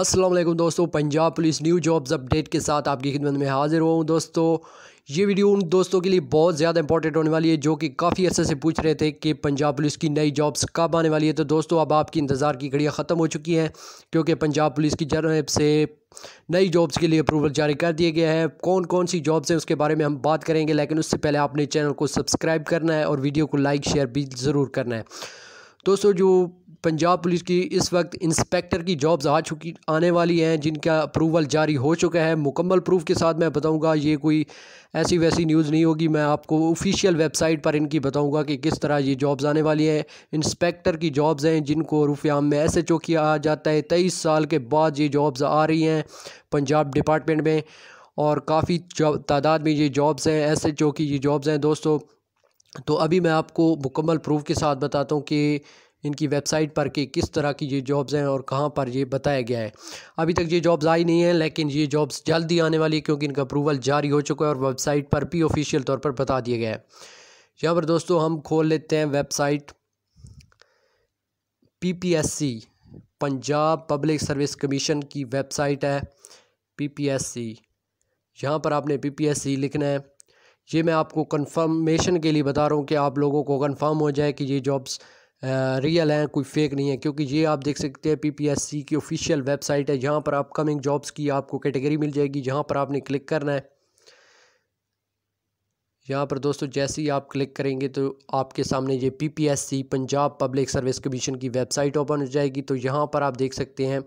असलम दोस्तों Punjab police new jobs update के साथ आपकी खिदमत में हाजिर हुआ हूँ दोस्तों ये वीडियो उन दोस्तों के लिए बहुत ज़्यादा इंपॉर्टेंट होने वाली है जो कि काफ़ी अर्से से पूछ रहे थे कि पंजाब पुलिस की नई जॉब्स कब आने वाली है तो दोस्तों अब आपकी इंतज़ार की घड़ियाँ ख़त्म हो चुकी हैं क्योंकि पंजाब पुलिस की जनब से नई जॉब्स के लिए अप्रूवल जारी कर दिया गया है कौन कौन सी जॉब्स हैं उसके बारे में हम बात करेंगे लेकिन उससे पहले आपने चैनल को सब्सक्राइब करना है और वीडियो को लाइक शेयर भी ज़रूर करना है दोस्तों जो पंजाब पुलिस की इस वक्त इंस्पेक्टर की जॉब्स आ चुकी आने वाली हैं जिनका अप्रूवल जारी हो चुका है मुकम्मल प्रूफ के साथ मैं बताऊंगा ये कोई ऐसी वैसी न्यूज़ नहीं होगी मैं आपको ऑफिशियल वेबसाइट पर इनकी बताऊंगा कि किस तरह ये जॉब्स आने वाली हैं इंस्पेक्टर की जॉब्स हैं जिनको रुफियाम में एस एच ओ किया आ जाता है तेईस साल के बाद ये जॉब्स आ रही हैं पंजाब डिपार्टमेंट में और काफ़ी तादाद में ये जॉब्स हैं एस एच ओ की ये जॉब्स हैं दोस्तों तो अभी मैं आपको मुकम्मल प्रूफ के साथ बताता हूँ कि इनकी वेबसाइट पर कि किस तरह की ये जॉब्स हैं और कहाँ पर ये बताया गया है अभी तक ये जॉब्स आई नहीं है लेकिन ये जॉब्स जल्दी आने वाली है क्योंकि इनका अप्रूवल जारी हो चुका है और वेबसाइट पर भी ऑफिशियल तौर पर बता दिया गया है यहाँ पर दोस्तों हम खोल लेते हैं website P Punjab public service commission की वेबसाइट है पी यहाँ पर आपने पी लिखना है ये मैं आपको कंफर्मेशन के लिए बता रहा हूँ कि आप लोगों को कंफर्म हो जाए कि ये जॉब्स रियल हैं कोई फेक नहीं है क्योंकि ये आप देख सकते हैं पीपीएससी की ऑफिशियल वेबसाइट है जहाँ पर आप कमिंग जॉब्स की आपको कैटेगरी मिल जाएगी जहाँ पर आपने क्लिक करना है यहाँ पर दोस्तों जैसे ही आप क्लिक करेंगे तो आपके सामने ये PPSC Punjab public service commission की वेबसाइट ओपन हो जाएगी तो यहाँ पर आप देख सकते हैं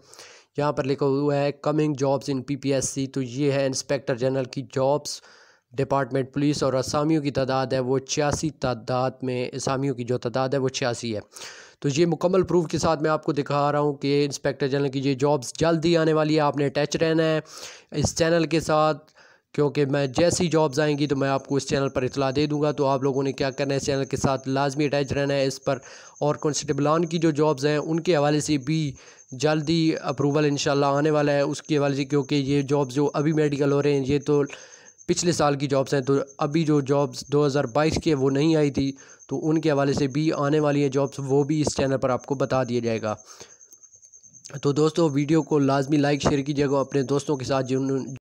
यहाँ पर लिखा हुआ है कमिंग जॉब्स इन पीपीएससी तो ये है इंस्पेक्टर जनरल की जॉब्स डिपार्टमेंट पुलिस और असामियों की तादाद है वो छियासी तादाद में असामियों की जो तादाद है वो छियासी है तो ये मुकम्मल प्रूफ के साथ मैं आपको दिखा रहा हूँ कि इंस्पेक्टर जनरल की ये जॉब्स जल्द ही आने वाली है आपने अटैच रहना है इस चैनल के साथ क्योंकि मैं जैसी जॉब्स आएंगी तो मैं आपको इस चैनल पर इतला दे दूंगा तो आप लोगों ने क्या करना है इस चैनल के साथ लाजमी अटैच रहना है इस पर और कॉन्स्टेबलान की जो जॉब्स हैं उनके हवाले से भी जल्दी अप्रूवल इंशाल्लाह आने वाला है उसके हवाले से क्योंकि ये जॉब्स जो अभी मेडिकल हो रहे हैं ये तो पिछले साल की जॉब्स हैं तो अभी जो जॉब्स 2022 की है वो नहीं आई थी तो उनके हवाले से भी आने वाली हैं जॉब्स वो भी इस चैनल पर आपको बता दिया जाएगा तो दोस्तों वीडियो को लाजमी लाइक शेयर कीजिएगा अपने दोस्तों के साथ जिन